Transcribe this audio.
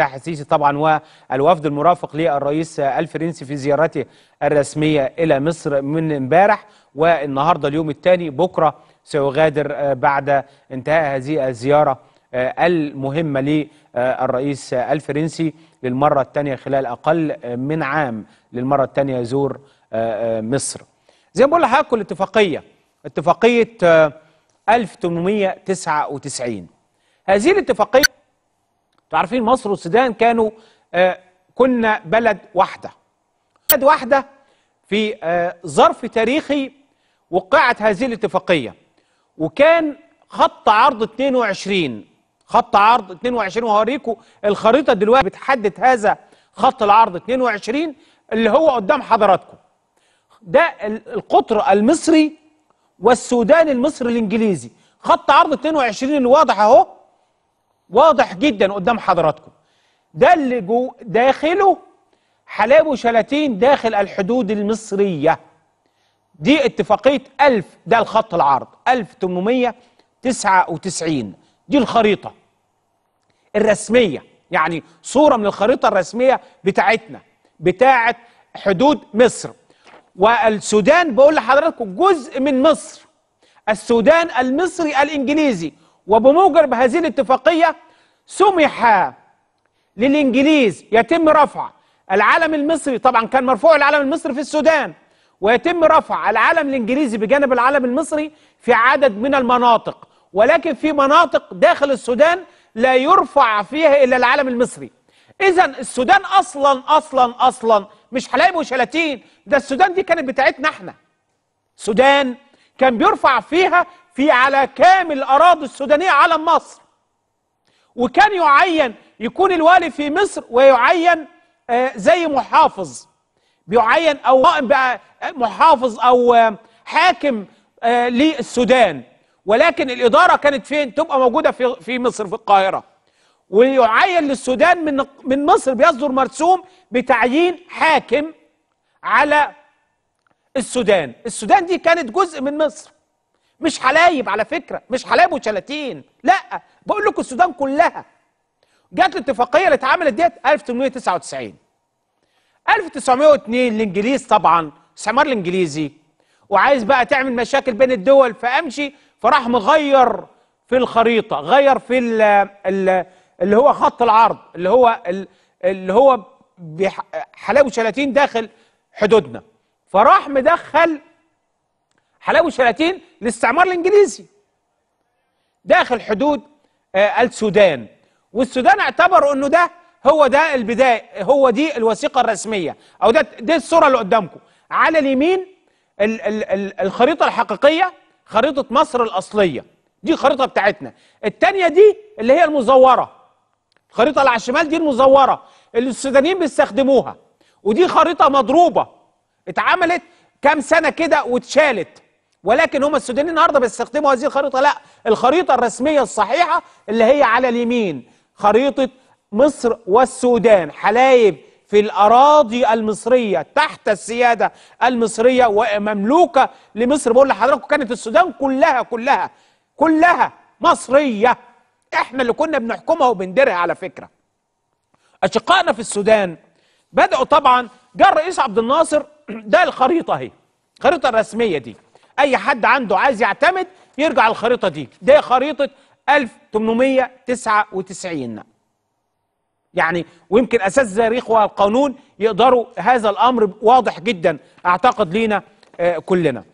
الفتاح السيسي طبعا والوفد المرافق للرئيس الفرنسي في زيارته الرسمية إلى مصر من امبارح والنهاردة اليوم الثاني بكرة سيغادر بعد انتهاء هذه الزيارة المهمة للرئيس الفرنسي للمرة الثانية خلال أقل من عام للمرة الثانية يزور مصر زي ما بقول لحضراتكم الاتفاقية اتفاقية 1899 هذه الاتفاقية عارفين مصر والسودان كانوا آه، كنا بلد واحدة بلد واحدة في آه، ظرف تاريخي وقعت هذه الاتفاقية وكان خط عرض 22 خط عرض 22 وهوريكم الخريطة دلوقتي بتحدد هذا خط العرض 22 اللي هو قدام حضراتكم ده القطر المصري والسودان المصري الانجليزي خط عرض 22 اللي واضح اهو واضح جدا قدام حضراتكم ده اللي جو داخله حلاب وشلاتين داخل الحدود المصرية دي اتفاقية 1000 ده الخط العرض 1899 دي الخريطة الرسمية يعني صورة من الخريطة الرسمية بتاعتنا بتاعة حدود مصر والسودان بقول لحضراتكم جزء من مصر السودان المصري الإنجليزي وبموجب هذه الاتفاقية سمح للإنجليز يتم رفع العلم المصري طبعا كان مرفوع العلم المصري في السودان ويتم رفع العلم الإنجليزي بجانب العلم المصري في عدد من المناطق ولكن في مناطق داخل السودان لا يرفع فيها إلا العلم المصري إذا السودان أصلا أصلا أصلا مش حلايب وشلاتين ده السودان دي كانت بتاعتنا احنا السودان كان بيرفع فيها في على كامل الأراضي السودانية على مصر وكان يعين يكون الوالي في مصر ويعين آه، زي محافظ بيعين أو آه، محافظ أو آه، حاكم للسودان ولكن الإدارة كانت فين تبقى موجودة في في مصر في القاهرة ويعين للسودان من من مصر بيصدر مرسوم بتعيين حاكم على السودان السودان دي كانت جزء من مصر مش حلايب على فكره مش حلايب وشلاتين لا بقول لكم السودان كلها جات الاتفاقيه اللي اتعملت ديت 1899 1902 الانجليز طبعا استعمار الانجليزي وعايز بقى تعمل مشاكل بين الدول فامشي فراح مغير في الخريطه غير في الـ الـ اللي هو خط العرض اللي هو اللي هو حلاوي شلاتين داخل حدودنا فراح مدخل حلاوي شلاتين للاستعمار الانجليزي داخل حدود آه، السودان والسودان اعتبروا انه ده هو ده البدايه هو دي الوثيقه الرسميه او ده دي الصوره اللي قدامكم على اليمين ال ال ال الخريطه الحقيقيه خريطه مصر الاصليه دي الخريطه بتاعتنا الثانيه دي اللي هي المزوره الخريطه اللي على الشمال دي المزوره اللي السودانيين بيستخدموها ودي خريطه مضروبه اتعملت كام سنه كده واتشالت ولكن هم السودانيين النهارده بيستخدموا هذه الخريطه لا الخريطه الرسميه الصحيحه اللي هي على اليمين خريطه مصر والسودان حلايب في الأراضي المصرية تحت السيادة المصرية ومملوكة لمصر بقول لحضراتكم كانت السودان كلها كلها كلها مصرية احنا اللي كنا بنحكمها وبنديرها على فكرة أشقائنا في السودان بدأوا طبعا جاء الرئيس عبد الناصر ده الخريطة اهي الخريطة الرسمية دي اي حد عنده عايز يعتمد يرجع الخريطه دي دي خريطه 1899 يعني ويمكن اساس التاريخ والقانون يقدروا هذا الامر واضح جدا اعتقد لينا آه، كلنا